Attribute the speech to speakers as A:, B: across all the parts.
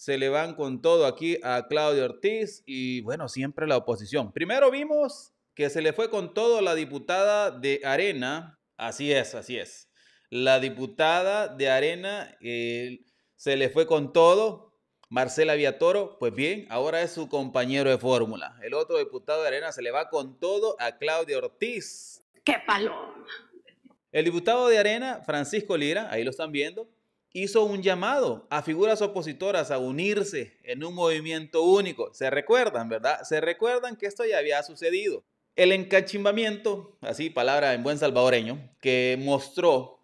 A: se le van con todo aquí a Claudio Ortiz y bueno, siempre la oposición. Primero vimos que se le fue con todo la diputada de Arena, así es, así es. La diputada de Arena eh, se le fue con todo. Marcela Toro, pues bien, ahora es su compañero de fórmula. El otro diputado de Arena se le va con todo a Claudio Ortiz.
B: ¡Qué paloma!
A: El diputado de Arena, Francisco Lira, ahí lo están viendo, hizo un llamado a figuras opositoras a unirse en un movimiento único. Se recuerdan, ¿verdad? Se recuerdan que esto ya había sucedido. El encachimbamiento, así palabra en buen salvadoreño, que mostró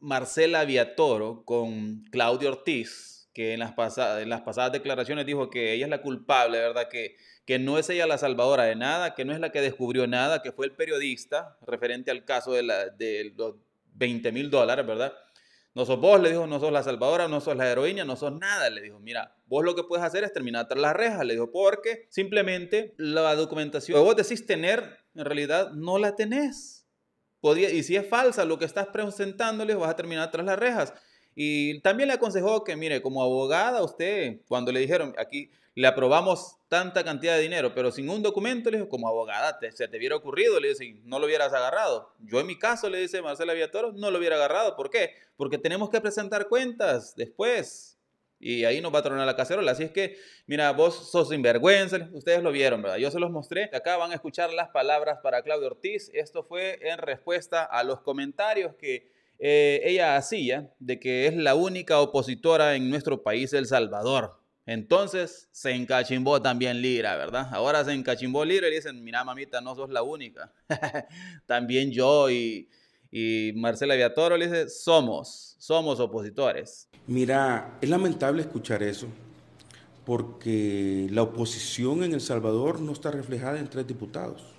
A: Marcela Viatoro con Claudio Ortiz, que en las, pasadas, declaraciones dijo que ella es la culpable, ¿verdad? Que, que no es ella la salvadora de nada, que no es la que descubrió nada, que fue el periodista referente al caso de, la, de los 20 mil dólares, ¿verdad? No sos vos, le dijo, no sos la salvadora, no sos la heroína, no sos nada. Le dijo, mira, vos lo que puedes hacer es terminar tras las rejas. Le dijo, porque simplemente la documentación que vos decís tener, en realidad no la tenés. Podría, y si es falsa lo que estás presentándole, vas a terminar tras las rejas. Y también le aconsejó que, mire, como abogada usted, cuando le dijeron, aquí le aprobamos tanta cantidad de dinero, pero sin un documento, le dijo, como abogada, te, se te hubiera ocurrido, le dice, no lo hubieras agarrado. Yo en mi caso, le dice Marcela Villatoro, no lo hubiera agarrado. ¿Por qué? Porque tenemos que presentar cuentas después. Y ahí nos va a tronar la cacerola. Así es que, mira, vos sos sinvergüenza. Ustedes lo vieron, ¿verdad? Yo se los mostré. Acá van a escuchar las palabras para Claudio Ortiz. Esto fue en respuesta a los comentarios que eh, ella hacía de que es la única opositora en nuestro país, El Salvador. Entonces se encachimbó también Lira, ¿verdad? Ahora se encachimbó Lira y le dicen, mira mamita, no sos la única. también yo y, y Marcela Viatoro le dice, somos, somos opositores.
C: Mira, es lamentable escuchar eso, porque la oposición en El Salvador no está reflejada en tres diputados.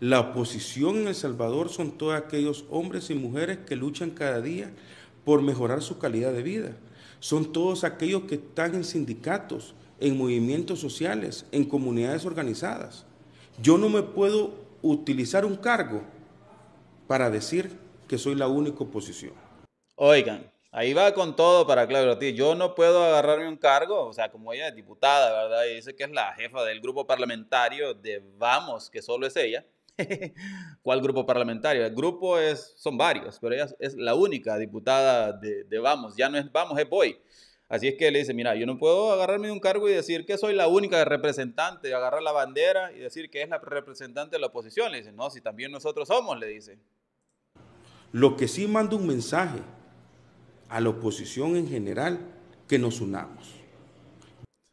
C: La oposición en El Salvador son todos aquellos hombres y mujeres que luchan cada día por mejorar su calidad de vida. Son todos aquellos que están en sindicatos, en movimientos sociales, en comunidades organizadas. Yo no me puedo utilizar un cargo para decir que soy la
A: única oposición. Oigan, ahí va con todo para Claudio. Yo no puedo agarrarme un cargo, o sea, como ella es diputada, ¿verdad? Y dice que es la jefa del grupo parlamentario de Vamos, que solo es ella. ¿Cuál grupo parlamentario? El grupo es, son varios, pero ella es la única diputada de, Vamos. Ya no es Vamos, es Voy. Así es que le dice, mira, yo no puedo agarrarme de un cargo y decir que soy la única representante, agarrar la bandera y decir que es la representante de la oposición. Le dice, no, si también nosotros somos, le dice. Lo que
C: sí manda un mensaje a la oposición en general, que nos unamos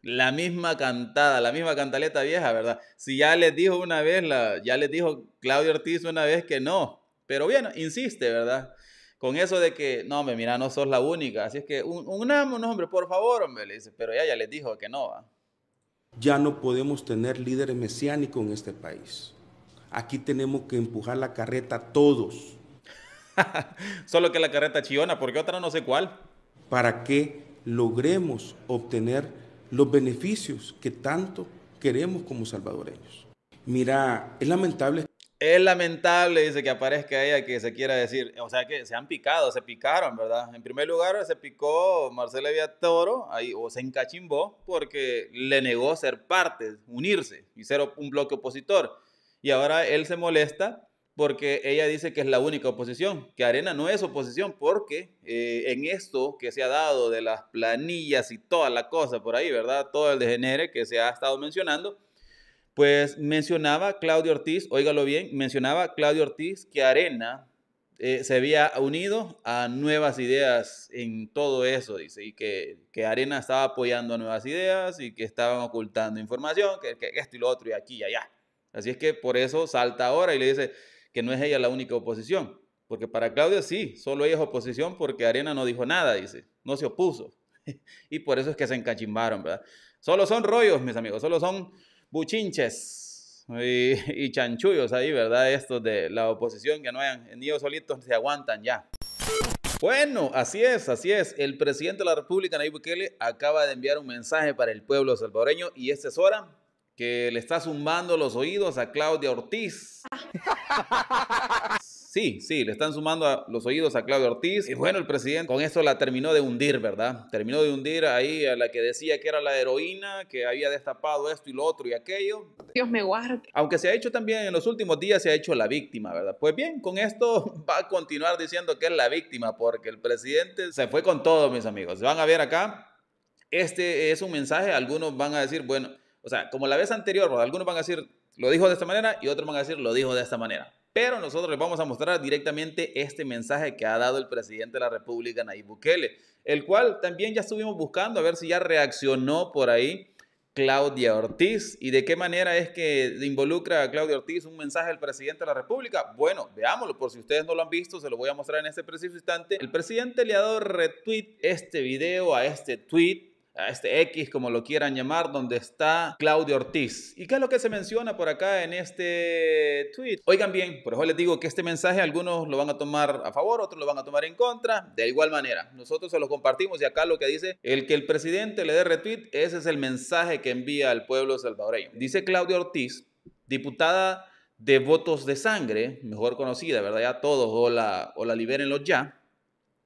A: la misma cantada, la misma cantaleta vieja, ¿verdad? Si ya les dijo una vez, la, ya les dijo Claudio Ortiz una vez que no, pero bien insiste, ¿verdad? Con eso de que, no, me mira, no sos la única, así es que un, unámonos, hombre, por favor, hombre, le dice, pero ya ya les dijo que no.
C: Ya no podemos tener líderes mesiánicos en este país. Aquí tenemos que empujar la carreta todos.
A: Solo que la carreta Chiona, porque otra no sé cuál.
C: Para que logremos obtener los beneficios que tanto queremos como salvadoreños. Mira, es lamentable.
A: Es lamentable, dice, que aparezca ella que se quiera decir, o sea, que se han picado, se picaron, ¿verdad? En primer lugar, se picó Marcela Toro, ahí, o se encachimbó, porque le negó ser parte, unirse y ser un bloque opositor. Y ahora él se molesta porque ella dice que es la única oposición, que Arena no es oposición, porque eh, en esto que se ha dado de las planillas y toda la cosa por ahí, ¿verdad? Todo el degenere que se ha estado mencionando, pues mencionaba Claudio Ortiz, óigalo bien, mencionaba Claudio Ortiz que Arena eh, se había unido a nuevas ideas en todo eso, dice, y que, que Arena estaba apoyando a nuevas ideas y que estaban ocultando información, que, que esto y lo otro y aquí y allá. Así es que por eso salta ahora y le dice, que no es ella la única oposición, porque para Claudio sí, solo ella es oposición porque Arena no dijo nada, dice, no se opuso. y por eso es que se encachimbaron, ¿verdad? Solo son rollos, mis amigos, solo son buchinches y, chanchullos ahí, ¿verdad? Estos de la oposición que no hayan, ni ellos solitos se aguantan ya. Bueno, así es, así es. El presidente de la República, Nayib Bukele, acaba de enviar un mensaje para el pueblo salvadoreño y esta es hora que le está sumando los oídos a Claudia Ortiz. Sí, sí, le están sumando los oídos a Claudia Ortiz. Y bueno, el presidente con esto la terminó de hundir, ¿verdad? Terminó de hundir ahí a la que decía que era la heroína, que había destapado esto y lo otro y aquello. Dios me guarde. Aunque se ha hecho también en los últimos días, se ha hecho la víctima, ¿verdad? Pues bien, con esto va a continuar diciendo que es la víctima, porque el presidente se fue con todo, mis amigos. Van a ver acá. Este es un mensaje, algunos van a decir, bueno, o sea, como la vez anterior, algunos van a decir, lo dijo de esta manera y otros van a decir, lo dijo de esta manera. Pero nosotros les vamos a mostrar directamente este mensaje que ha dado el presidente de la República, Nayib Bukele, el cual también ya estuvimos buscando a ver si ya reaccionó por ahí Claudia Ortiz y de qué manera es que involucra a Claudia Ortiz un mensaje del presidente de la República. Bueno, veámoslo, por si ustedes no lo han visto, se lo voy a mostrar en este preciso instante. El presidente le ha dado retweet este video a este tweet a este X, como lo quieran llamar, donde está Claudio Ortiz. ¿Y qué es lo que se menciona por acá en este tweet? Oigan bien, por eso les digo que este mensaje algunos lo van a tomar a favor, otros lo van a tomar en contra, de igual manera. Nosotros se lo compartimos y acá lo que dice, el que el presidente le dé retweet, ese es el mensaje que envía al pueblo salvadoreño. Dice Claudio Ortiz, diputada de Votos de Sangre, mejor conocida, ¿verdad? Ya todos, o la, o la ya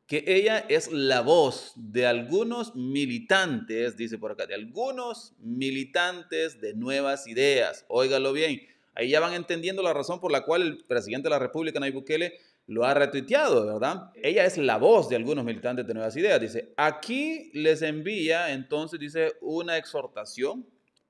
A: que ella es la voz de algunos militantes, dice por acá, de algunos militantes de nuevas ideas. Óigalo bien. Ahí ya van entendiendo la razón por la cual el presidente de la República, Nayib Bukele, lo ha retuiteado, ¿verdad? Ella es la voz de algunos militantes de nuevas ideas. Dice, aquí les envía entonces, dice, una exhortación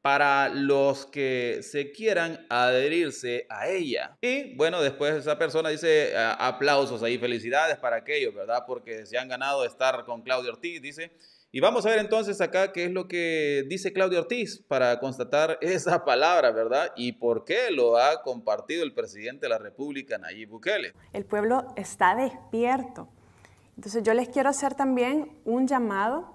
A: para los que se quieran adherirse a ella. Y bueno, después esa persona dice aplausos ahí, felicidades para aquellos, ¿verdad? Porque se han ganado estar con Claudio Ortiz, dice. Y vamos a ver entonces acá qué es lo que dice Claudio Ortiz para constatar esa palabra, ¿verdad? Y por qué lo ha compartido el presidente de la República, Nayib Bukele.
B: El pueblo está despierto. Entonces yo les quiero hacer también un llamado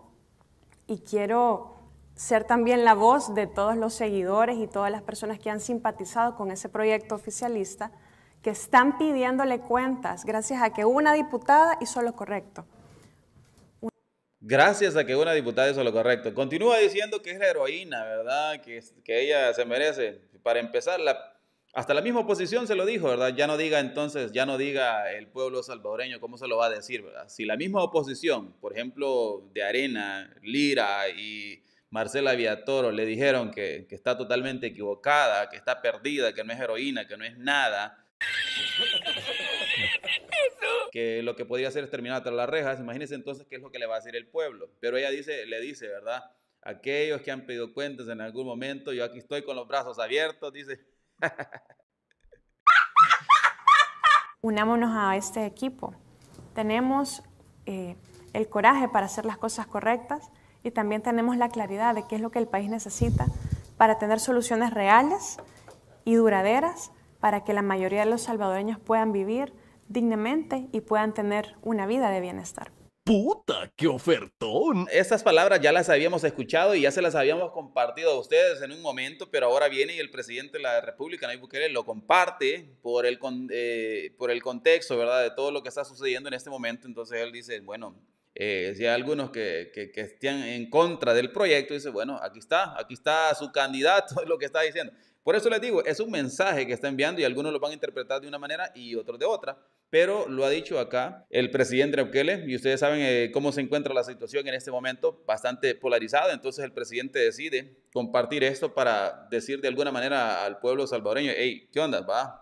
B: y quiero ser también la voz de todos los seguidores y todas las personas que han simpatizado con ese proyecto oficialista, que están pidiéndole cuentas gracias a que una diputada hizo lo correcto.
A: Gracias a que una diputada hizo lo correcto. Continúa diciendo que es la heroína, ¿verdad? Que, que ella se merece. Para empezar, la, hasta la misma oposición se lo dijo, ¿verdad? Ya no diga entonces, ya no diga el pueblo salvadoreño cómo se lo va a decir, ¿verdad? Si la misma oposición, por ejemplo, de Arena, Lira y Marcela Villatoro le dijeron que, está totalmente equivocada, que está perdida, que no es heroína, que no es nada. que lo que podía hacer es terminar tras las rejas. Imagínense entonces qué es lo que le va a decir el pueblo. Pero ella dice, le dice, ¿verdad? Aquellos que han pedido cuentas en algún momento, yo aquí estoy con los brazos abiertos, dice.
B: Unámonos a este equipo. Tenemos eh, el coraje para hacer las cosas correctas y también tenemos la claridad de qué es lo que el país necesita para tener soluciones reales y duraderas para que la mayoría de los salvadoreños puedan vivir dignamente y puedan tener una vida de bienestar. ¡Puta,
A: qué ofertón! Estas palabras ya las habíamos escuchado y ya se las habíamos compartido a ustedes en un momento, pero ahora viene y el presidente de la República, Nayib Bukele, lo comparte por el, eh, por el contexto, ¿verdad?, de todo lo que está sucediendo en este momento. Entonces él dice, bueno, eh, si hay algunos que, que, estén en contra del proyecto, dice, bueno, aquí está, aquí está su candidato, lo que está diciendo. Por eso les digo, es un mensaje que está enviando y algunos lo van a interpretar de una manera y otros de otra. Pero lo ha dicho acá el presidente Neuquele, y ustedes saben eh, cómo se encuentra la situación en este momento, bastante polarizada. Entonces el presidente decide compartir esto para decir de alguna manera al pueblo salvadoreño, hey, ¿qué onda? Va,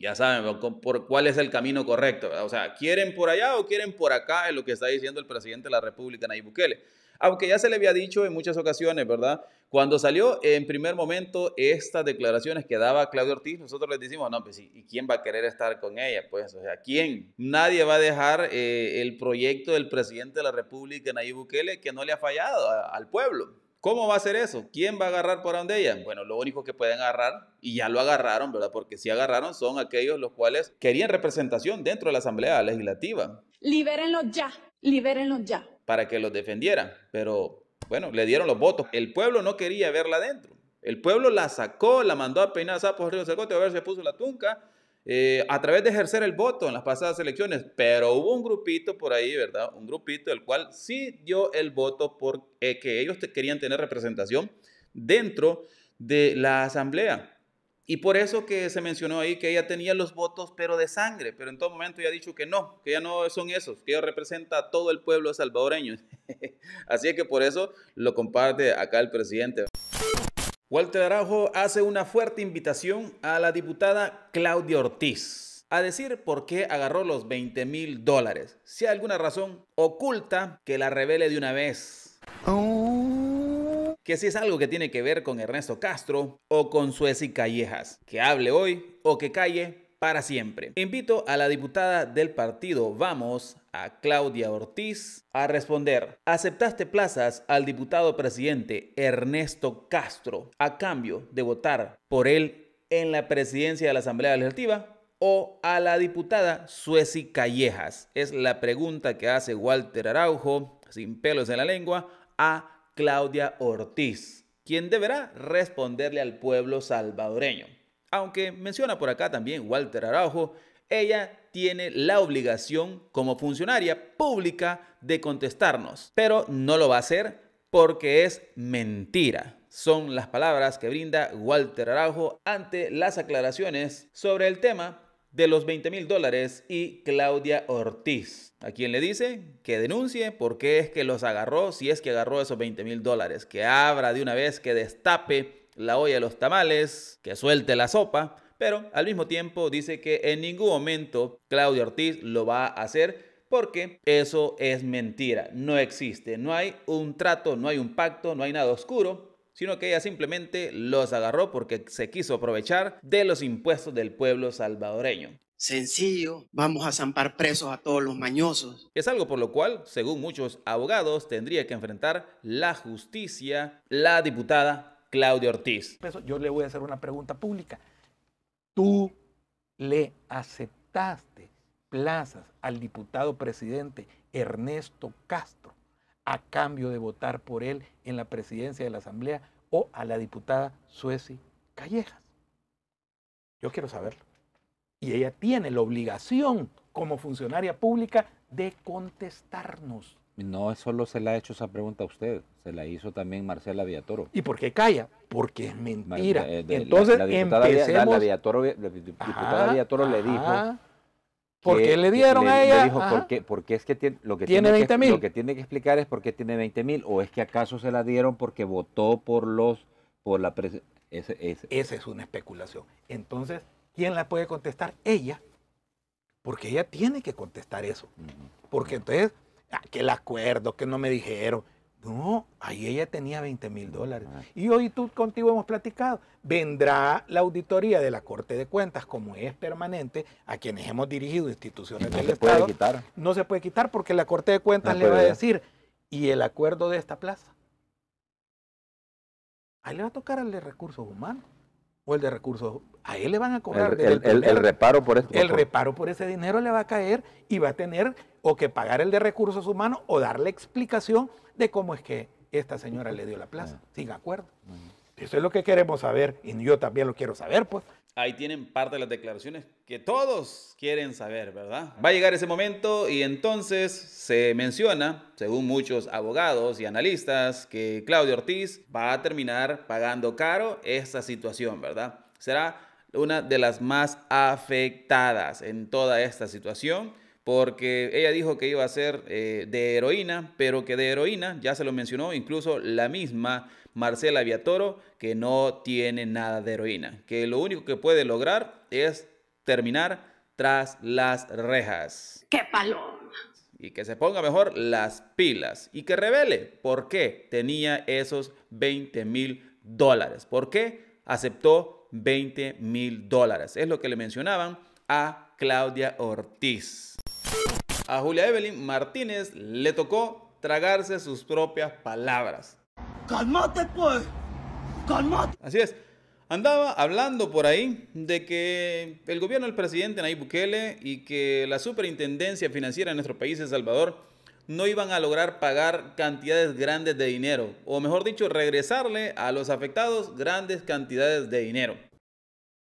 A: ya saben por cuál es el camino correcto. O sea, ¿quieren por allá o quieren por acá? Es lo que está diciendo el presidente de la República, Nayib Bukele. Aunque ya se le había dicho en muchas ocasiones, ¿verdad? Cuando salió en primer momento estas declaraciones que daba Claudio Ortiz, nosotros les decimos, no, pues ¿y quién va a querer estar con ella? Pues, o sea, ¿quién? Nadie va a dejar eh, el proyecto del presidente de la República, Nayib Bukele, que no le ha fallado al pueblo. ¿Cómo va a ser eso? ¿Quién va a agarrar por donde ella? Bueno, lo único que pueden agarrar, y ya lo agarraron, ¿verdad? Porque si agarraron son aquellos los cuales querían representación dentro de la Asamblea Legislativa.
B: Libérenlos ya, libérenlos ya.
A: Para que los defendieran, pero bueno, le dieron los votos. El pueblo no quería verla dentro. El pueblo la sacó, la mandó a peinar sapos, ríos, y a ver si puso la tunca eh, a través de ejercer el voto en las pasadas elecciones, pero hubo un grupito por ahí, ¿verdad? Un grupito el cual sí dio el voto porque eh, ellos querían tener representación dentro de la asamblea. Y por eso que se mencionó ahí que ella tenía los votos, pero de sangre, pero en todo momento ella ha dicho que no, que ya no son esos, que ella representa a todo el pueblo salvadoreño. Así que por eso lo comparte acá el presidente. Walter Araujo hace una fuerte invitación a la diputada Claudia Ortiz a decir por qué agarró los 20 mil dólares. Si hay alguna razón oculta, que la revele de una vez. Oh. Que si es algo que tiene que ver con Ernesto Castro o con Suez y Callejas. Que hable hoy o que calle para siempre. Invito a la diputada del partido Vamos, a Claudia Ortiz, a responder. Aceptaste plazas al diputado presidente Ernesto Castro a cambio de votar por él en la presidencia de la Asamblea Legislativa o a la diputada Sueci Callejas? Es la pregunta que hace Walter Araujo, sin pelos en la lengua, a Claudia Ortiz, quien deberá responderle al pueblo salvadoreño. Aunque menciona por acá también Walter Araujo, ella tiene la obligación como funcionaria pública de contestarnos, pero no lo va a hacer porque es mentira. Son las palabras que brinda Walter Araujo ante las aclaraciones sobre el tema de los 20 mil dólares y Claudia Ortiz, a quien le dice que denuncie por qué es que los agarró, si es que agarró esos 20 mil dólares, que abra de una vez, que destape la olla de los tamales, que suelte la sopa, pero al mismo tiempo dice que en ningún momento Claudia Ortiz lo va a hacer porque eso es mentira, no existe, no hay un trato, no hay un pacto, no hay nada oscuro, sino que ella simplemente los agarró porque se quiso aprovechar de los impuestos del pueblo salvadoreño. Sencillo, vamos a zampar presos a todos los mañosos. Es algo por lo cual, según muchos abogados, tendría que enfrentar la justicia la diputada Claudio Ortiz. Yo le voy a hacer una pregunta pública.
D: ¿Tú le aceptaste plazas al diputado presidente Ernesto Castro a cambio de votar por él en la presidencia de la Asamblea o a la diputada Sueci Callejas? Yo quiero saberlo. Y ella tiene la obligación como funcionaria pública de contestarnos. No solo se la ha hecho esa pregunta a usted, se la hizo también Marcela Villatoro. ¿Y por qué calla? Porque es mentira. Entonces, la, diputada, le dijo... ¿Por qué le dieron a ella? Le dijo, porque es que tiene, lo que tiene, 20 que, Lo que tiene que explicar es por qué tiene 20 mil, o es que acaso se la dieron porque votó por los, por la pres, Esa es una especulación. Entonces, ¿quién la puede contestar? Ella. Porque ella tiene que contestar eso. Porque entonces Ah, que el acuerdo, que no me dijeron. No, ahí ella tenía 20 mil dólares. Ah. Y hoy tú contigo hemos platicado. Vendrá la auditoría de la Corte de Cuentas, como es permanente, a quienes hemos dirigido instituciones no del se Estado. Puede quitar. No se puede quitar porque la Corte de Cuentas le va a decir, ¿y el acuerdo de esta plaza? Ahí le va a tocar al los recursos humanos o el de recursos, a él le van a cobrar. El, reparo por El reparo por ese dinero le va a caer y va a tener o que pagar el de recursos humanos o darle explicación de cómo es que esta señora le dio la plaza, ah. sigue sin acuerdo. Eso es lo que queremos saber y yo también lo quiero saber, pues
A: ahí tienen parte de las declaraciones que todos quieren saber, ¿verdad? Va a llegar ese momento y entonces se menciona, según muchos abogados y analistas, que Claudio Ortiz va a terminar pagando caro esta situación, ¿verdad? Será una de las más afectadas en toda esta situación porque ella dijo que iba a ser eh, de heroína, pero que de heroína, ya se lo mencionó, incluso la misma Marcela Viatoro, que no tiene nada de heroína, que lo único que puede lograr es terminar tras las rejas.
B: ¡Qué paloma!
A: Y que se ponga mejor las pilas y que revele por qué tenía esos 20 mil dólares, por qué aceptó 20 mil dólares. Es lo que le mencionaban a Claudia Ortiz. A Julia Evelyn Martínez le tocó tragarse sus propias palabras. ¡Calmate, pues! ¡Calmate! Así es. Andaba hablando por ahí de que el gobierno del presidente Nayib Bukele y que la superintendencia financiera de nuestro país, El Salvador, no iban a lograr pagar cantidades grandes de dinero, o mejor dicho, regresarle a los afectados grandes cantidades de dinero.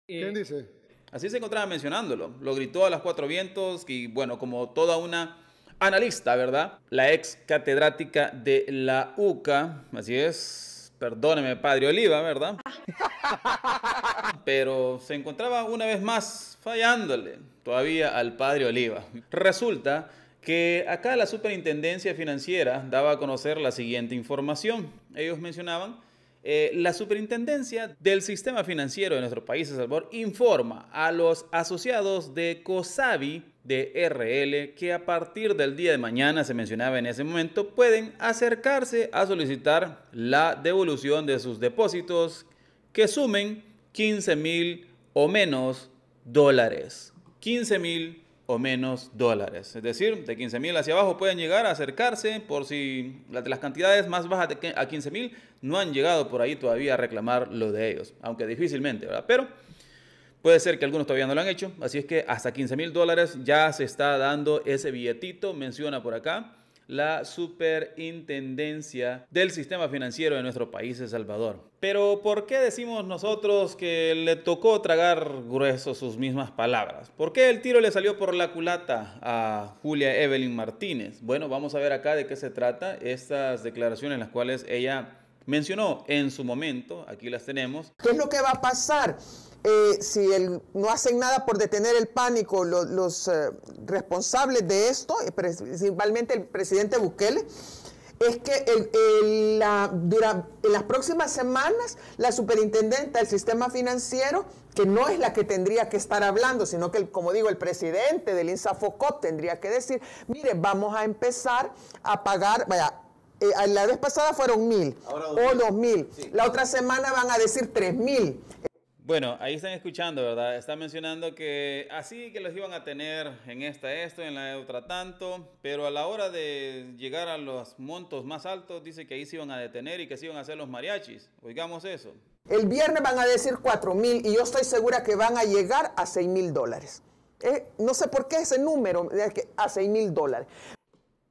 A: ¿Quién dice? Así se encontraba mencionándolo. Lo gritó a las cuatro vientos y bueno, como toda una analista, ¿verdad? La ex catedrática de la UCA, así es. Perdóneme, padre Oliva, ¿verdad? Pero se encontraba una vez más fallándole todavía al padre Oliva. Resulta que acá la Superintendencia Financiera daba a conocer la siguiente información. Ellos mencionaban eh, la superintendencia del sistema financiero de nuestro país, Salvador, informa a los asociados de COSABI de RL que a partir del día de mañana, se mencionaba en ese momento, pueden acercarse a solicitar la devolución de sus depósitos que sumen 15 mil o menos dólares. 15 mil o menos dólares. Es decir, de 15 mil hacia abajo pueden llegar a acercarse por si las cantidades más bajas de a 15 mil no han llegado por ahí todavía a reclamar lo de ellos, aunque difícilmente, ¿verdad? Pero puede ser que algunos todavía no lo han hecho, así es que hasta 15 mil dólares ya se está dando ese billetito, menciona por acá la superintendencia del sistema financiero de nuestro país, El Salvador. Pero ¿por qué decimos nosotros que le tocó tragar grueso sus mismas palabras? ¿Por qué el tiro le salió por la culata a Julia Evelyn Martínez? Bueno, vamos a ver acá de qué se trata estas declaraciones, las cuales ella mencionó en su momento, aquí las tenemos. ¿Qué es lo que va a pasar?
E: Eh, si el, no hacen nada por detener el pánico, los eh, responsables de esto, eh, principalmente el presidente Bukele, es que en las próximas semanas la superintendenta del sistema financiero, que no es la que tendría que estar hablando, sino que, como digo, el presidente del INSAFOCOP tendría que decir, mire, vamos a empezar a pagar, vaya, la vez pasada fueron mil o dos mil. La otra semana van a decir tres mil.
A: Bueno, ahí están escuchando, ¿verdad? Están mencionando que así que los iban a tener en esta esto, en la otra tanto, pero a la hora de llegar a los montos más altos, dice que ahí se iban a detener y que se iban a hacer los mariachis. Oigamos eso.
E: El viernes van a decir 4 mil y yo estoy segura que van a llegar a seis mil dólares. Eh, no sé por qué ese número, a 6 mil dólares.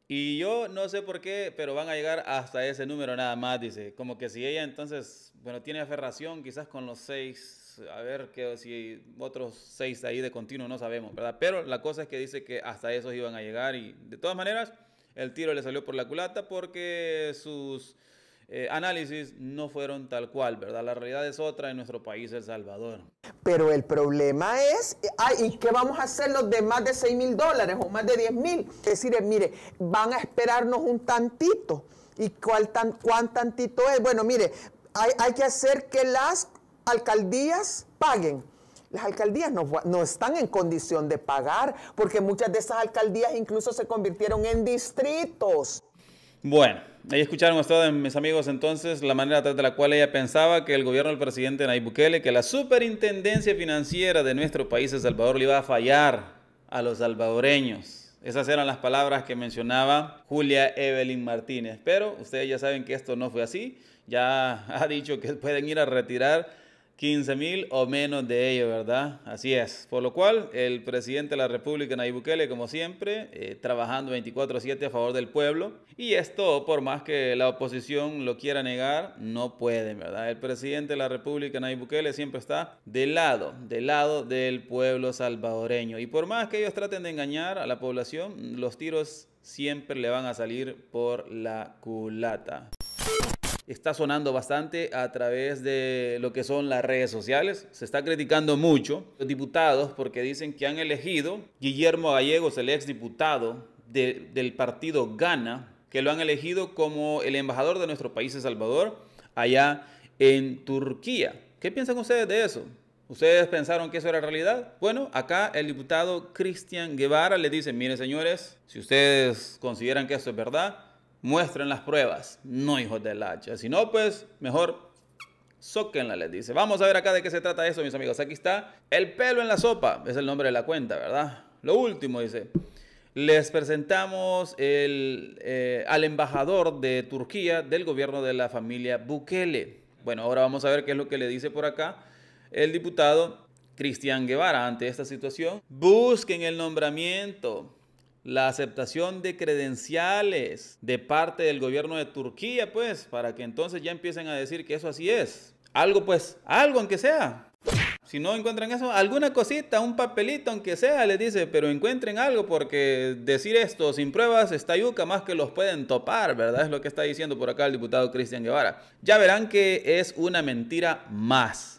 A: Y yo no sé por qué, pero van a llegar hasta ese número nada más, dice. Como que si ella entonces, bueno, tiene aferración quizás con los 6, a ver que si otros seis ahí de continuo no sabemos, ¿verdad? Pero la cosa es que dice que hasta esos iban a llegar y de todas maneras el tiro le salió por la culata porque sus eh, análisis no fueron tal cual, ¿verdad? La realidad es otra en nuestro país, El Salvador.
E: Pero el problema es, ¿y qué vamos a hacer los de más de 6 mil dólares o más de 10 mil? Es decir, mire, van a esperarnos un tantito. ¿Y cuál tan, cuán tantito es? Bueno, mire, hay, hay, que hacer que las alcaldías paguen. Las alcaldías no, están en condición de pagar porque muchas de esas alcaldías incluso se convirtieron en distritos.
A: Bueno, ahí escucharon ustedes, mis amigos, entonces la manera de la cual ella pensaba que el gobierno del presidente Nayib Bukele, que la superintendencia financiera de nuestro país, El Salvador, le iba a fallar a los salvadoreños. Esas eran las palabras que mencionaba Julia Evelyn Martínez. Pero ustedes ya saben que esto no fue así. Ya ha dicho que pueden ir a retirar 15 mil o menos de ellos, ¿verdad? Así es. Por lo cual, el presidente de la República, Nayib Bukele, como siempre, eh, trabajando 24-7 a favor del pueblo. Y esto, por más que la oposición lo quiera negar, no puede, ¿verdad? El presidente de la República, Nayib Bukele, siempre está del lado, del lado del pueblo salvadoreño. Y por más que ellos traten de engañar a la población, los tiros siempre le van a salir por la culata está sonando bastante a través de lo que son las redes sociales. Se está criticando mucho los diputados porque dicen que han elegido Guillermo Gallegos, el exdiputado del partido Gana, que lo han elegido como el embajador de nuestro país, El Salvador, allá en Turquía. ¿Qué piensan ustedes de eso? ¿Ustedes pensaron que eso era realidad? Bueno, acá el diputado Cristian Guevara le dice, miren señores, si ustedes consideran que eso es verdad, muestren las pruebas. No, hijos del hacha. Si no, pues mejor sóquenla, les dice. Vamos a ver acá de qué se trata eso, mis amigos. Aquí está. El pelo en la sopa. Es el nombre de la cuenta, ¿verdad? Lo último, dice. Les presentamos el, eh, al embajador de Turquía del gobierno de la familia Bukele. Bueno, ahora vamos a ver qué es lo que le dice por acá el diputado Cristian Guevara ante esta situación. Busquen el nombramiento la aceptación de credenciales de parte del gobierno de Turquía, pues, para que entonces ya empiecen a decir que eso así es. Algo, pues, algo aunque sea. Si no encuentran eso, alguna cosita, un papelito, aunque sea, les dice, pero encuentren algo, porque decir esto sin pruebas está yuca, más que los pueden topar, ¿verdad? Es lo que está diciendo por acá el diputado Cristian Guevara. Ya verán que es una mentira más.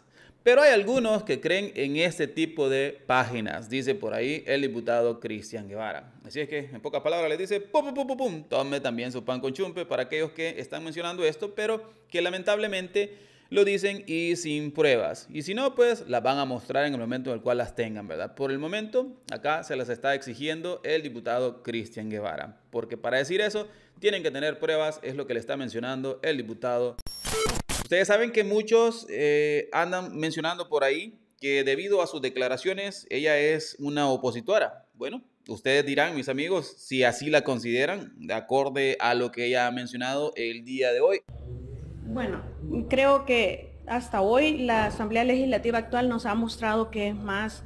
A: Pero hay algunos que creen en este tipo de páginas, dice por ahí el diputado Cristian Guevara. Así es que, en pocas palabras, le dice, pum, tome también su pan con chumpe para aquellos que están mencionando esto, pero que lamentablemente lo dicen y sin pruebas. Y si no, pues las van a mostrar en el momento en el cual las tengan, ¿verdad? Por el momento, acá se las está exigiendo el diputado Cristian Guevara, porque para decir eso, tienen que tener pruebas, es lo que le está mencionando el diputado Ustedes saben que muchos eh, andan mencionando por ahí que debido a sus declaraciones ella es una opositora. Bueno, ustedes dirán, mis amigos, si así la consideran, de acuerdo a lo que ella ha mencionado el día de hoy.
B: Bueno, creo que hasta hoy la Asamblea Legislativa actual nos ha mostrado que es más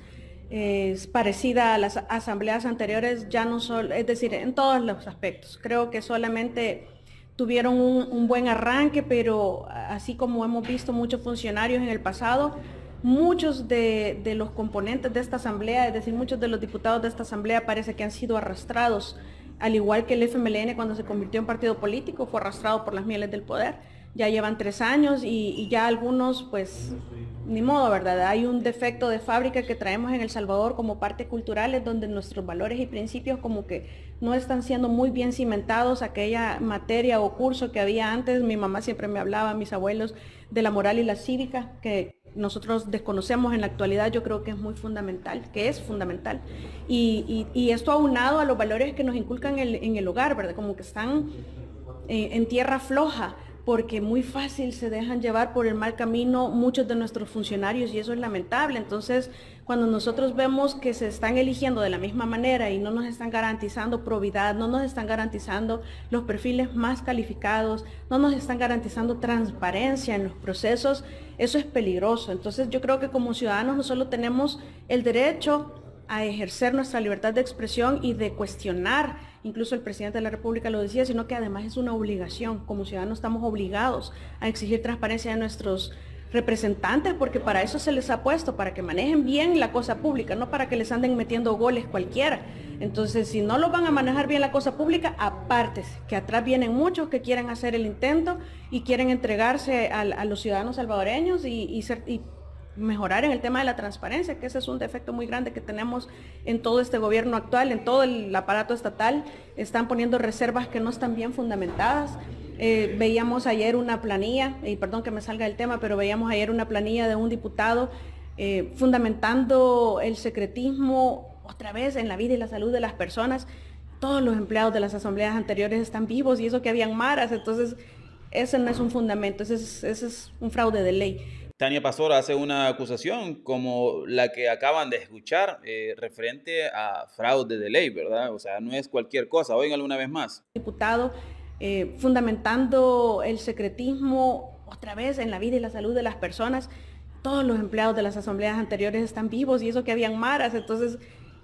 B: eh, parecida a las asambleas anteriores, ya no solo, es decir, en todos los aspectos. Creo que solamente tuvieron un, buen arranque, pero así como hemos visto muchos funcionarios en el pasado, muchos de, los componentes de esta asamblea, es decir, muchos de los diputados de esta asamblea parece que han sido arrastrados, al igual que el FMLN cuando se convirtió en partido político, fue arrastrado por las mieles del poder. Ya llevan tres años y, y ya algunos, pues, ni modo, ¿verdad? Hay un defecto de fábrica que traemos en El Salvador como parte cultural, es donde nuestros valores y principios como que no están siendo muy bien cimentados aquella materia o curso que había antes. Mi mamá siempre me hablaba, mis abuelos, de la moral y la cívica, que nosotros desconocemos en la actualidad, yo creo que es muy fundamental, que es fundamental. Y, esto aunado a los valores que nos inculcan en el hogar, ¿verdad? Como que están eh, en tierra floja, porque muy fácil se dejan llevar por el mal camino muchos de nuestros funcionarios y eso es lamentable. Entonces, cuando nosotros vemos que se están eligiendo de la misma manera y no nos están garantizando probidad, no nos están garantizando los perfiles más calificados, no nos están garantizando transparencia en los procesos, eso es peligroso. Entonces yo creo que como ciudadanos no solo tenemos el derecho a ejercer nuestra libertad de expresión y de cuestionar, incluso el presidente de la República lo decía, sino que además es una obligación, como ciudadanos estamos obligados a exigir transparencia de nuestros representantes, porque para eso se les ha puesto, para que manejen bien la cosa pública, no para que les anden metiendo goles cualquiera. Entonces, si no lo van a manejar bien la cosa pública, aparte, que atrás vienen muchos que quieren hacer el intento y quieren entregarse a, los ciudadanos salvadoreños y, y mejorar en el tema de la transparencia, que ese es un defecto muy grande que tenemos en todo este gobierno actual, en todo el aparato estatal, están poniendo reservas que no están bien fundamentadas. Eh, veíamos ayer una planilla, y perdón que me salga el tema, pero veíamos ayer una planilla de un diputado eh, fundamentando el secretismo otra vez en la vida y la salud de las personas. Todos los empleados de las asambleas anteriores están vivos y eso que habían maras, entonces ese no es un fundamento, ese es, un fraude de ley.
A: Tania Pastora hace una acusación como la que acaban de escuchar eh, referente a fraude de ley, ¿verdad? O sea, no es cualquier cosa. Oigan una vez más.
B: Diputado eh, fundamentando el secretismo otra vez en la vida y la salud de las personas. Todos los empleados de las asambleas anteriores están vivos y eso que habían maras, entonces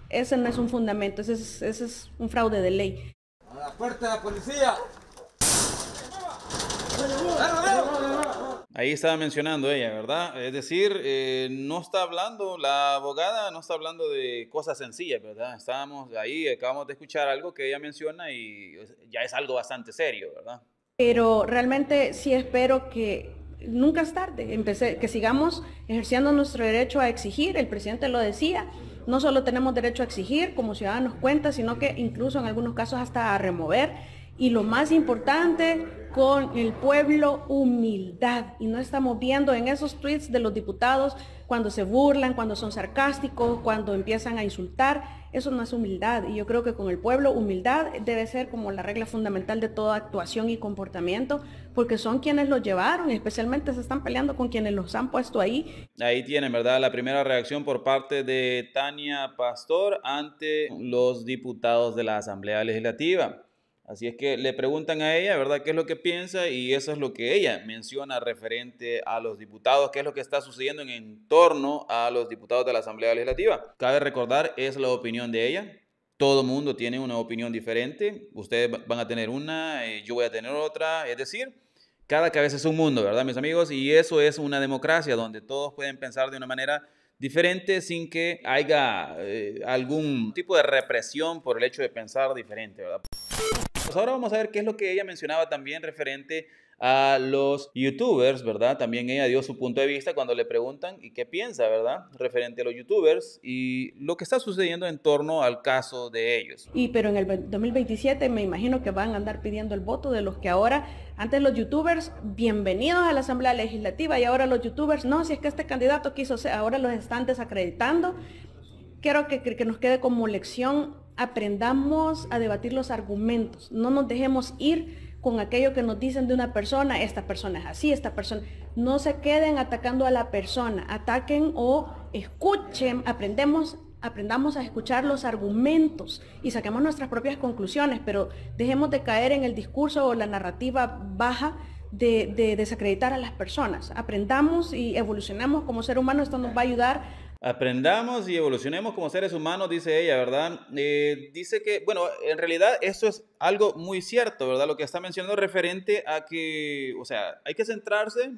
B: ese no es un fundamento, ese es, un fraude de ley.
A: Ahí estaba mencionando ella, ¿verdad? Es decir, eh, no está hablando, la abogada no está hablando de cosas sencillas, ¿verdad? Estábamos ahí, acabamos de escuchar algo que ella menciona y pues, ya es algo bastante serio, ¿verdad?
B: Pero realmente sí espero que nunca es tarde, empecé, que sigamos ejerciendo nuestro derecho a exigir, el presidente lo decía, no solo tenemos derecho a exigir como ciudadanos cuenta, sino que incluso en algunos casos hasta a remover. Y lo más importante, con el pueblo humildad. Y no estamos viendo en esos tweets de los diputados cuando se burlan, cuando son sarcásticos, cuando empiezan a insultar. Eso no es humildad. Y yo creo que con el pueblo humildad debe ser como la regla fundamental de toda actuación y comportamiento, porque son quienes lo llevaron, especialmente se están peleando con quienes los han puesto ahí.
A: Ahí tienen, ¿verdad? La primera reacción por parte de Tania Pastor ante los diputados de la Asamblea Legislativa. Así es que le preguntan a ella, ¿verdad?, qué es lo que piensa y eso es lo que ella menciona referente a los diputados, qué es lo que está sucediendo en torno a los diputados de la Asamblea Legislativa. Cabe recordar, es la opinión de ella. Todo mundo tiene una opinión diferente. Ustedes van a tener una, eh, yo voy a tener otra. Es decir, cada cabeza es un mundo, ¿verdad, mis amigos? Y eso es una democracia donde todos pueden pensar de una manera diferente sin que haya eh, algún tipo de represión por el hecho de pensar diferente, ¿verdad? Pues ahora vamos a ver qué es lo que ella mencionaba también referente a los youtubers, ¿verdad? También ella dio su punto de vista cuando le preguntan y qué piensa, ¿verdad? Referente a los youtubers y lo que está sucediendo en torno al caso de ellos. Y
B: pero en el 2027 me imagino que van a andar pidiendo el voto de los que ahora, antes los youtubers, bienvenidos a la Asamblea Legislativa y ahora los youtubers, no, si es que este candidato quiso ser, ahora los están desacreditando. Quiero que, que nos quede como lección aprendamos a debatir los argumentos, no nos dejemos ir con aquello que nos dicen de una persona, esta persona es así, esta persona. No se queden atacando a la persona, ataquen o escuchen, aprendemos, aprendamos a escuchar los argumentos y saquemos nuestras propias conclusiones, pero dejemos de caer en el discurso o la narrativa baja de, desacreditar a las personas. Aprendamos y evolucionamos como ser humano, esto nos va a ayudar
A: Aprendamos y evolucionemos como seres humanos, dice ella, ¿verdad? Eh, dice que, bueno, en realidad esto es algo muy cierto, ¿verdad? Lo que está mencionando referente a que, o sea, hay que centrarse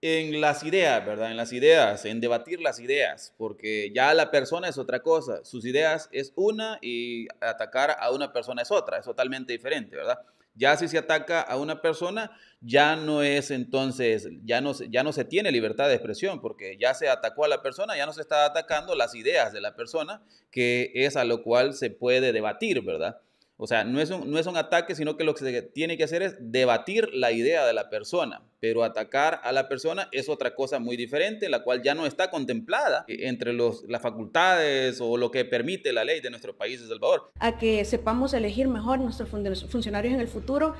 A: en las ideas, ¿verdad? En las ideas, en debatir las ideas, porque ya la persona es otra cosa, sus ideas es una y atacar a una persona es otra, es totalmente diferente, ¿verdad? Ya si se ataca a una persona, ya no es entonces, ya no, se tiene libertad de expresión, porque ya se atacó a la persona, ya no se está atacando las ideas de la persona, que es a lo cual se puede debatir, ¿verdad? O sea, no es, un, no es un ataque, sino que lo que se tiene que hacer es debatir la idea de la persona, pero atacar a la persona es otra cosa muy diferente, la cual ya no está contemplada eh, entre las facultades o lo que permite la ley de nuestro país, El Salvador.
B: A que sepamos elegir mejor nuestros funcionarios en el futuro,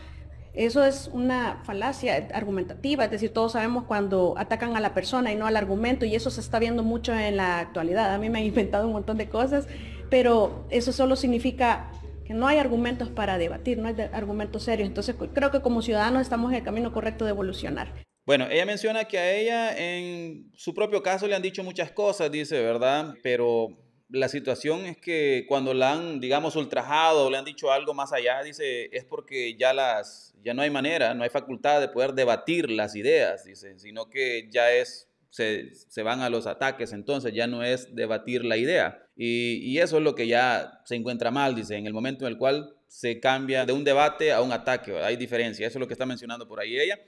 B: eso es una falacia argumentativa, es decir, todos sabemos cuando atacan a la persona y no al argumento, y eso se está viendo mucho en la actualidad. A mí me han inventado un montón de cosas, pero eso solo significa que no hay argumentos para debatir, no hay argumentos serios. Entonces creo que como ciudadanos estamos en el camino correcto de evolucionar.
A: Bueno, ella menciona que a ella en su propio caso le han dicho muchas cosas, dice, ¿verdad? Pero la situación es que cuando la han, digamos, ultrajado le han dicho algo más allá, dice, es porque ya las, ya no hay manera, no hay facultad de poder debatir las ideas, dice, sino que ya es se, van a los ataques, entonces ya no es debatir la idea. Y, eso es lo que ya se encuentra mal, dice, en el momento en el cual se cambia de un debate a un ataque, hay diferencia, eso es lo que está mencionando por ahí ella.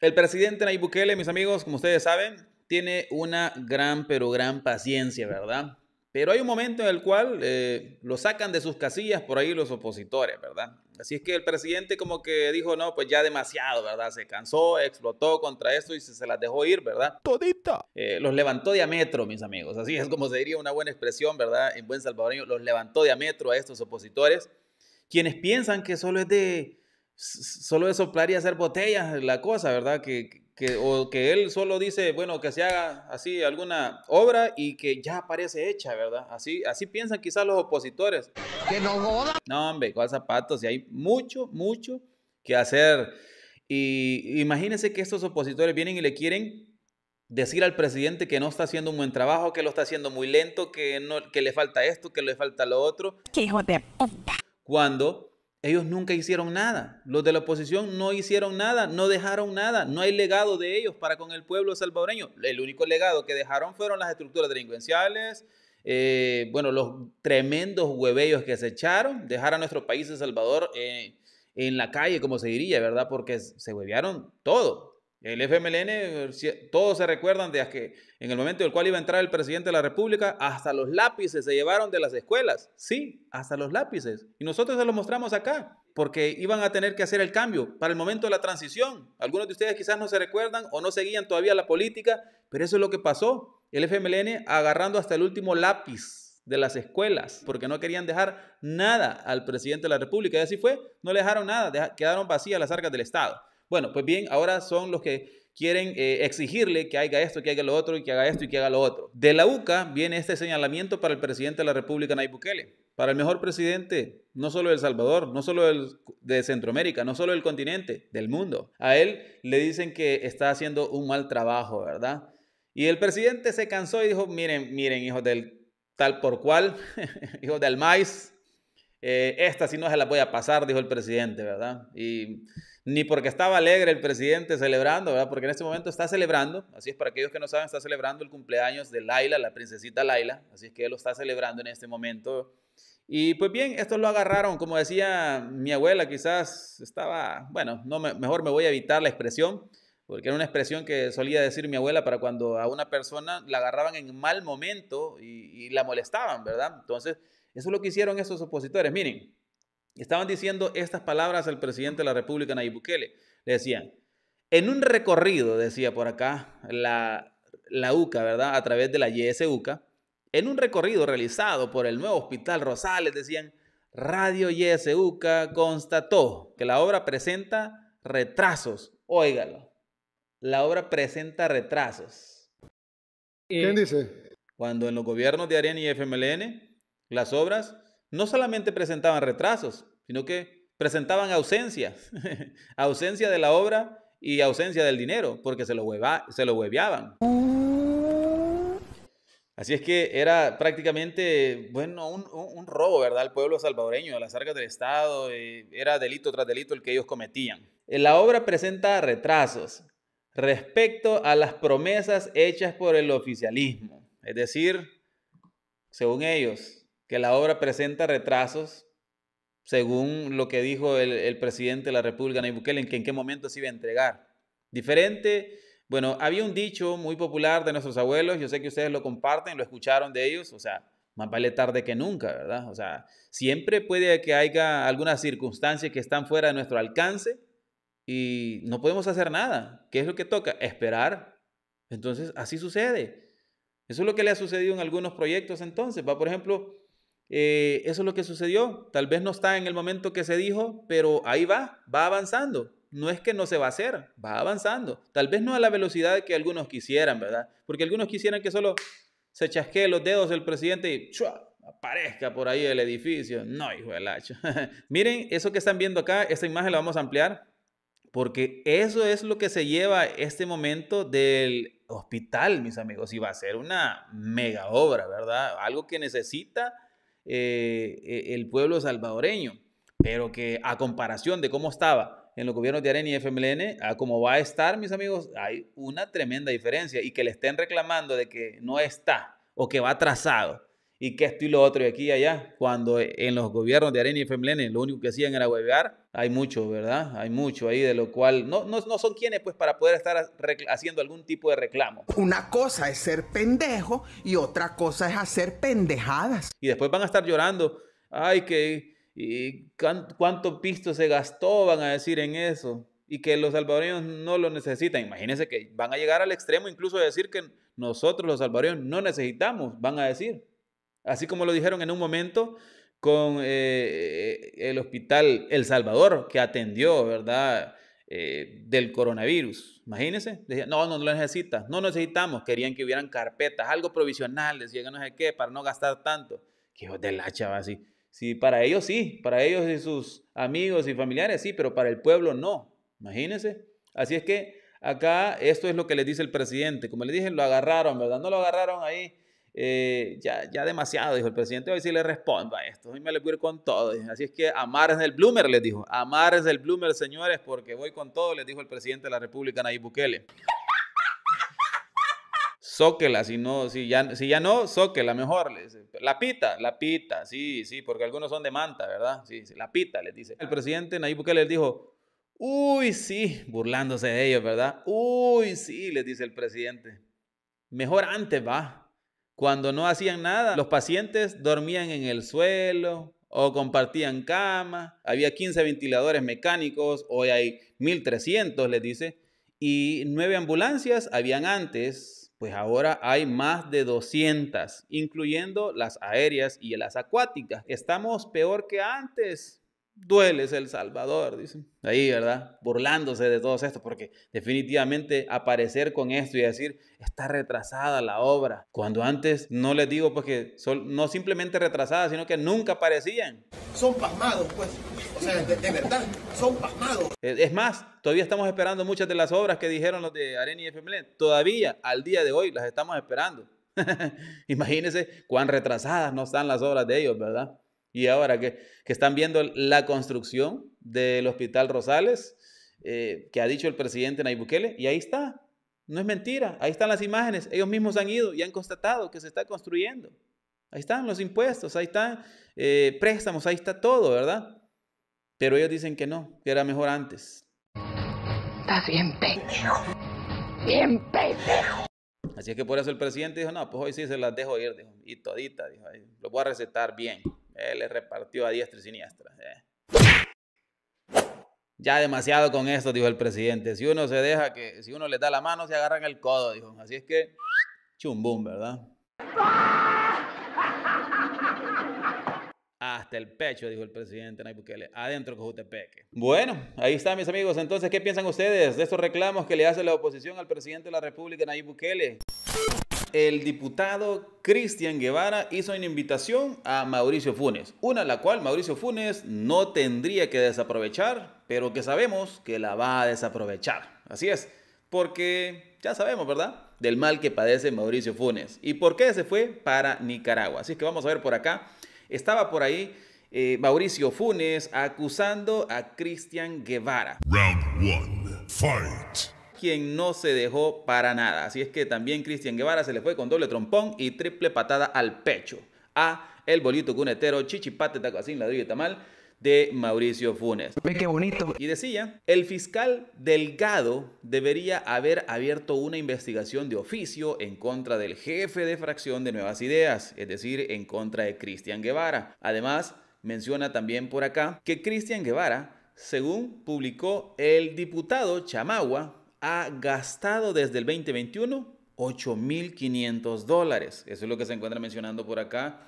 A: El presidente Nayib Bukele, mis amigos, como ustedes saben, tiene una gran, pero gran paciencia, ¿verdad? Pero hay un momento en el cual eh, lo sacan de sus casillas por ahí los opositores, ¿verdad? Así es que el presidente como que dijo, no, pues ya demasiado, ¿verdad? Se cansó, explotó contra esto y se, las dejó ir, ¿verdad? Todita. Eh, los levantó de a metro, mis amigos. Así es como se diría una buena expresión, ¿verdad? En buen salvadoreño, los levantó de a metro a estos opositores, quienes piensan que solo es de, solo es soplar y hacer botellas la cosa, ¿verdad? Que, que, o que él solo dice, bueno, que se haga así alguna obra y que ya parece hecha, ¿verdad? Así, así piensan quizás los opositores. Que no No, hombre, con zapatos, y hay mucho, mucho que hacer. Y imagínense que estos opositores vienen y le quieren decir al presidente que no está haciendo un buen trabajo, que lo está haciendo muy lento, que, no, que le falta esto, que le falta lo otro. ¡Qué hijo de Cuando ellos nunca hicieron nada. Los de la oposición no hicieron nada, no dejaron nada. No hay legado de ellos para con el pueblo salvadoreño. El único legado que dejaron fueron las estructuras delincuenciales, eh, bueno, los tremendos huevellos que se echaron, dejar a nuestro país, El Salvador, eh, en la calle, como se diría, ¿verdad? Porque se huevearon todo. El FMLN, eh, todos se recuerdan de que en el momento en el cual iba a entrar el presidente de la República, hasta los lápices se llevaron de las escuelas. Sí, hasta los lápices. Y nosotros se los mostramos acá, porque iban a tener que hacer el cambio para el momento de la transición. Algunos de ustedes quizás no se recuerdan o no seguían todavía la política, pero eso es lo que pasó. El FMLN agarrando hasta el último lápiz de las escuelas, porque no querían dejar nada al presidente de la República. Y así fue, no le dejaron nada, quedaron vacías las arcas del Estado. Bueno, pues bien, ahora son los que quieren eh, exigirle que haga esto, que haga lo otro, y que haga esto y que haga lo otro. De la UCA viene este señalamiento para el presidente de la República, Nayib Bukele, para el mejor presidente, no solo de El Salvador, no solo de Centroamérica, no solo del continente, del mundo. A él le dicen que está haciendo un mal trabajo, ¿verdad? Y el presidente se cansó y dijo, miren, miren, hijos del tal por cual, hijo del maíz, eh, esta si no se la voy a pasar, dijo el presidente, ¿verdad? Y ni porque estaba alegre el presidente celebrando, ¿verdad? Porque en este momento está celebrando, así es para aquellos que no saben, está celebrando el cumpleaños de Laila, la princesita Laila, así es que él lo está celebrando en este momento. Y pues bien, estos lo agarraron, como decía mi abuela, quizás estaba, bueno, no mejor me voy a evitar la expresión, porque era una expresión que solía decir mi abuela para cuando a una persona la agarraban en mal momento y, y la molestaban, ¿verdad? Entonces, eso es lo que hicieron esos opositores. Miren, Estaban diciendo estas palabras al presidente de la República, Nayib Bukele. Le decían, en un recorrido, decía por acá la, la UCA, ¿verdad? A través de la YSUCA, en un recorrido realizado por el nuevo Hospital Rosales, decían, Radio YSUCA constató que la obra presenta retrasos. Óigalo, la obra presenta retrasos. ¿Quién eh, dice? Cuando en los gobiernos de ARENA y FMLN, las obras no solamente presentaban retrasos, sino que presentaban ausencias, ausencia de la obra y ausencia del dinero, porque se lo, hueva, se lo hueveaban. Así es que era prácticamente, bueno, un, robo, ¿verdad? Al pueblo salvadoreño, a las arcas del Estado, eh, era delito tras delito el que ellos cometían. Eh, la obra presenta retrasos respecto a las promesas hechas por el oficialismo. Es decir, según ellos, que la obra presenta retrasos, según lo que dijo el, presidente de la República, Nayib Bukele, en en qué momento se iba a entregar. Diferente, bueno, había un dicho muy popular de nuestros abuelos, yo sé que ustedes lo comparten, lo escucharon de ellos, o sea, más vale tarde que nunca, ¿verdad? O sea, siempre puede que haya algunas circunstancias que están fuera de nuestro alcance y no podemos hacer nada. ¿Qué es lo que toca? Esperar. Entonces, así sucede. Eso es lo que le ha sucedido en algunos proyectos entonces. Va, por ejemplo, eh, eso es lo que sucedió. Tal vez no está en el momento que se dijo, pero ahí va, va avanzando. No es que no se va a hacer, va avanzando. Tal vez no a la velocidad que algunos quisieran, ¿verdad? Porque algunos quisieran que solo se chasquee los dedos el presidente y ¡chua! aparezca por ahí el edificio. No, hijo de lacho. Miren, eso que están viendo acá, esta imagen la vamos a ampliar, porque eso es lo que se lleva este momento del hospital, mis amigos. Y va a ser una mega obra, ¿verdad? Algo que necesita eh, e, el pueblo salvadoreño, pero que a comparación de cómo estaba en los gobiernos de AREN y FMLN, a cómo va a estar, mis amigos, hay una tremenda diferencia y que le estén reclamando de que no está o que va atrasado y que esto y lo otro y aquí y allá, cuando en los gobiernos de AREN y FMLN lo único que hacían era huevear hay mucho, ¿verdad? Hay mucho ahí de lo cual no, no, son quienes pues para poder estar haciendo algún tipo de reclamo.
E: Una cosa es ser pendejo y otra cosa es hacer pendejadas.
A: Y después van a estar llorando, ay, que y, cuánto pisto se gastó, van a decir en eso, y que los salvadoreños no lo necesitan. Imagínense que van a llegar al extremo incluso de decir que nosotros los salvadoreños no necesitamos, van a decir. Así como lo dijeron en un momento con eh, el hospital El Salvador, que atendió, ¿verdad? Eh, del coronavirus. Imagínense, decían, no, no, lo necesitas, no necesitamos, querían que hubieran carpetas, algo provisional, decían no sé qué, para no gastar tanto. Que hijos de la chava, sí. sí. Para ellos sí, para ellos y sus amigos y familiares sí, pero para el pueblo no. Imagínense. Así es que acá esto es lo que les dice el presidente. Como le dije, lo agarraron, ¿verdad? No lo agarraron ahí eh, ya, ya demasiado, dijo el presidente, hoy sí le respondo a esto, hoy me le voy con todo. Así es que amar es el bloomer, les dijo, amar es el bloomer, señores, porque voy con todo, les dijo el presidente de la República, Nayib Bukele. Zóquela, si no, si ya, si ya no, zóquela mejor. La pita, la pita, sí, sí, porque algunos son de manta, ¿verdad? Sí, la pita, les dice. El presidente Nayib Bukele le dijo, uy, sí, burlándose de ellos, ¿verdad? Uy, sí, les dice el presidente. Mejor antes va, cuando no hacían nada, los pacientes dormían en el suelo o compartían cama. Había 15 ventiladores mecánicos, hoy hay 1300, les dice. Y nueve ambulancias habían antes, pues ahora hay más de 200, incluyendo las aéreas y las acuáticas. Estamos peor que antes. Duele, es el Salvador, dicen. Ahí, ¿verdad? Burlándose de todos estos, porque definitivamente aparecer con esto y decir, está retrasada la obra, cuando antes no les digo porque pues, son, no simplemente retrasadas, sino que nunca aparecían. Son
E: pasmados, pues. O sea, de,
A: verdad, son pasmados. Es, más, todavía estamos esperando muchas de las obras que dijeron los de Arena y FMLN. Todavía, al día de hoy, las estamos esperando. Imagínense cuán retrasadas no están las obras de ellos, ¿verdad? Y ahora que, están viendo la construcción del Hospital Rosales, eh, que ha dicho el presidente Nayib Bukele, y ahí está, no es mentira, ahí están las imágenes, ellos mismos han ido y han constatado que se está construyendo. Ahí están los impuestos, ahí están eh, préstamos, ahí está todo, ¿verdad? Pero ellos dicen que no, que era mejor antes.
C: está bien pendejo,
B: bien
A: pendejo. Así es que por eso el presidente dijo, no, pues hoy sí se las dejo ir, dijo, y todita, lo voy a recetar bien. Él eh, le repartió a diestra y siniestra. Eh. Ya demasiado con esto, dijo el presidente. Si uno se deja que, si uno le da la mano, se agarran el codo, dijo. Así es que, chumbum, ¿verdad? Hasta el pecho, dijo el presidente Nayib Bukele. Adentro Cojutepeque. Bueno, ahí está, mis amigos. Entonces, ¿qué piensan ustedes de estos reclamos que le hace la oposición al presidente de la República, Nayib Bukele? el diputado Cristian Guevara hizo una invitación a Mauricio Funes, una la cual Mauricio Funes no tendría que desaprovechar, pero que sabemos que la va a desaprovechar. Así es, porque ya sabemos, ¿verdad? Del mal que padece Mauricio Funes. ¿Y por qué se fue para Nicaragua? Así que vamos a ver por acá. Estaba por ahí eh, Mauricio Funes acusando a Cristian Guevara. Round
B: one, fight
A: quien no se dejó para nada. Así es que también Cristian Guevara se le fue con doble trompón y triple patada al pecho a el bolito cunetero Chichipate Tacuacín Ladrillo y Tamal de Mauricio Funes. Ve qué bonito. Y decía, el fiscal Delgado debería haber abierto una investigación de oficio en contra del jefe de fracción de Nuevas Ideas, es decir, en contra de Cristian Guevara. Además, menciona también por acá que Cristian Guevara, según publicó el diputado Chamagua, ha gastado desde el 2021 8.500 dólares. Eso es lo que se encuentra mencionando por acá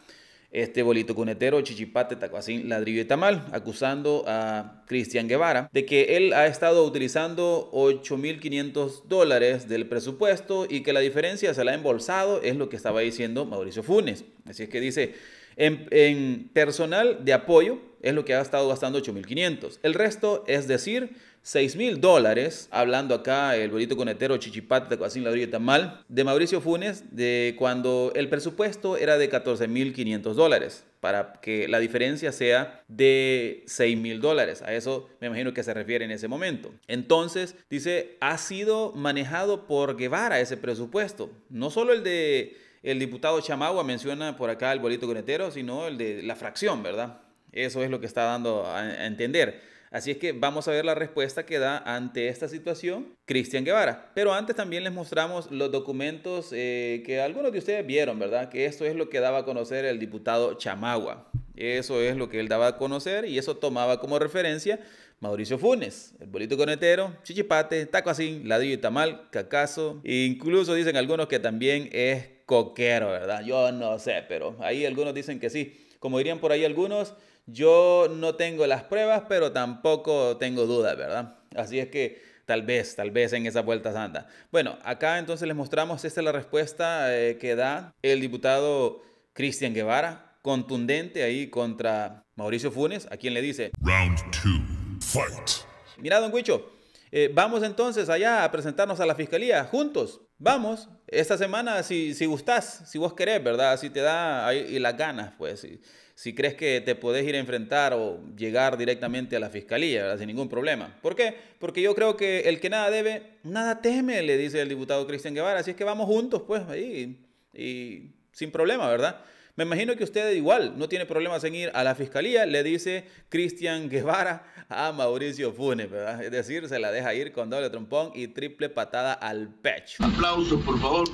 A: este bolito cunetero, chichipate, tacuacín, ladrillo y tamal, acusando a Cristian Guevara de que él ha estado utilizando 8.500 dólares del presupuesto y que la diferencia se la ha embolsado, es lo que estaba diciendo Mauricio Funes. Así es que dice... En, personal de apoyo es lo que ha estado gastando 8.500. El resto, es decir, 6.000 dólares, hablando acá el bolito conetero Chichipata, la Ladrillo mal de Mauricio Funes, de cuando el presupuesto era de 14.500 dólares, para que la diferencia sea de 6.000 dólares. A eso me imagino que se refiere en ese momento. Entonces, dice, ha sido manejado por Guevara ese presupuesto, no solo el de el diputado Chamagua menciona por acá el bolito conetero, sino el de la fracción, ¿verdad? Eso es lo que está dando a, entender. Así es que vamos a ver la respuesta que da ante esta situación Cristian Guevara. Pero antes también les mostramos los documentos eh, que algunos de ustedes vieron, ¿verdad? Que esto es lo que daba a conocer el diputado Chamagua. Eso es lo que él daba a conocer y eso tomaba como referencia Mauricio Funes, el bolito conetero, chichipate, taco así, ladillo y tamal, cacazo. Incluso dicen algunos que también es coquero, ¿verdad? Yo no sé, pero ahí algunos dicen que sí. Como dirían por ahí algunos, yo no tengo las pruebas, pero tampoco tengo dudas, ¿verdad? Así es que tal vez, tal vez en esa vuelta santa. Bueno, acá entonces les mostramos, esta es la respuesta eh, que da el diputado Cristian Guevara, contundente ahí contra Mauricio Funes, a quien le dice... Round two, fight. Mira, don Guicho! Eh, vamos entonces allá a presentarnos a la fiscalía juntos. Vamos, esta semana, si, si gustás, si vos querés, ¿verdad? Si te da y las ganas, pues, si, si crees que te podés ir a enfrentar o llegar directamente a la fiscalía, ¿verdad? Sin ningún problema. ¿Por qué? Porque yo creo que el que nada debe, nada teme, le dice el diputado Cristian Guevara. Así es que vamos juntos, pues, ahí, y sin problema, ¿verdad? Me imagino que usted igual no tiene problemas en ir a la fiscalía, le dice Cristian Guevara a Mauricio Funes, Es decir, se la deja ir con doble trompón y triple patada al pecho. Aplauso, por favor.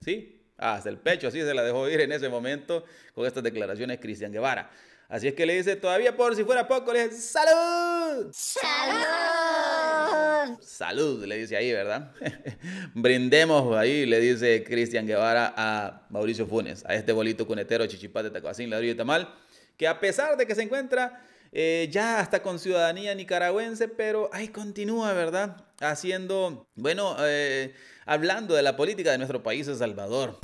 A: ¿Sí? Hasta el pecho, así se la dejó ir en ese momento con estas declaraciones Cristian Guevara. Así es que le dice, todavía por si fuera poco, le dice, ¡Salud! ¡Salud! salud, le dice ahí, ¿verdad? Brindemos ahí, le dice Cristian Guevara a Mauricio Funes, a este bolito cunetero, chichipate, tacuacín, ladrillo y tamal, que a pesar de que se encuentra eh, ya hasta con ciudadanía nicaragüense, pero ahí continúa, ¿verdad? Haciendo, bueno, eh, hablando de la política de nuestro país, El Salvador.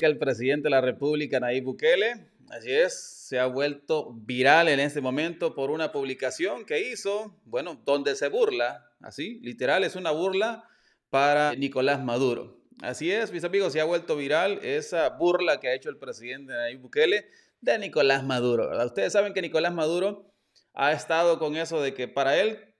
A: El presidente de la República, Nayib Bukele, así es, se ha vuelto viral en este momento por una publicación que hizo, bueno, donde se burla Así, literal, es una burla para Nicolás Maduro. Así es, mis amigos, se ha vuelto viral esa burla que ha hecho el presidente Nayib Bukele de Nicolás Maduro. Ustedes saben que Nicolás Maduro ha estado con eso de que para él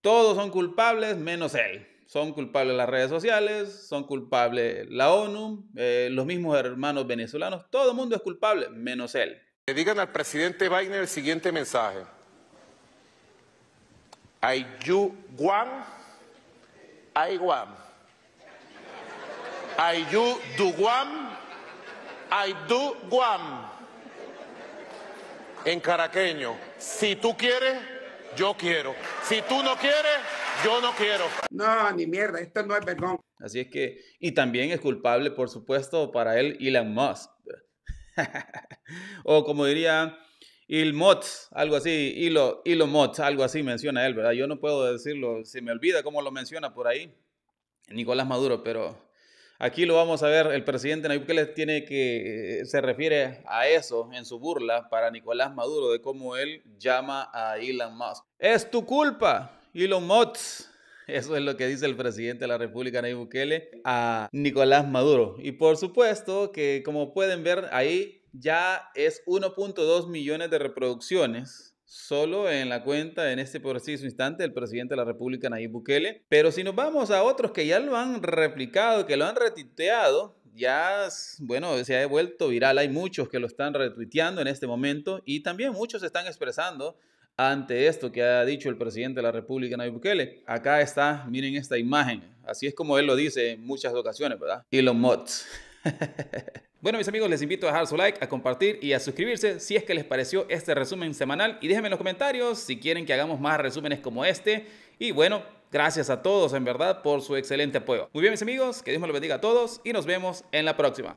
A: todos son culpables menos él. Son culpables las redes sociales, son culpables la ONU, eh, los mismos hermanos venezolanos, todo el mundo es culpable menos él. Le digan al presidente Biden el siguiente mensaje. Ayú guam,
C: Guan, guam, Guan. Du Guan, Du Guan. En
A: caraqueño, si tú quieres, yo quiero. Si tú no quieres, yo no quiero. No, ni mierda, esto no es vergón. Así es que, y también es culpable, por supuesto, para él Elon Musk. o como diría mots, algo así, Ilo, mots algo así menciona él, ¿verdad? Yo no puedo decirlo, se me olvida cómo lo menciona por ahí Nicolás Maduro, pero aquí lo vamos a ver, el presidente Nayib Bukele tiene que, eh, se refiere a eso en su burla para Nicolás Maduro, de cómo él llama a Elon Musk. Es tu culpa, mots Eso es lo que dice el presidente de la República, Nayib Bukele, a Nicolás Maduro. Y por supuesto que, como pueden ver ahí, ya es 1.2 millones de reproducciones solo en la cuenta en este preciso instante del presidente de la República, Nayib Bukele. Pero si nos vamos a otros que ya lo han replicado, que lo han retuiteado, ya, bueno, se ha vuelto viral. Hay muchos que lo están retuiteando en este momento y también muchos se están expresando ante esto que ha dicho el presidente de la República, Nayib Bukele. Acá está, miren esta imagen. Así es como él lo dice en muchas ocasiones, ¿verdad? Elon Musk. Bueno, mis amigos, les invito a dejar su like, a compartir y a suscribirse si es que les pareció este resumen semanal. Y déjenme en los comentarios si quieren que hagamos más resúmenes como este. Y bueno, gracias a todos en verdad por su excelente apoyo. Muy bien, mis amigos, que Dios me lo bendiga a todos y nos vemos en la próxima.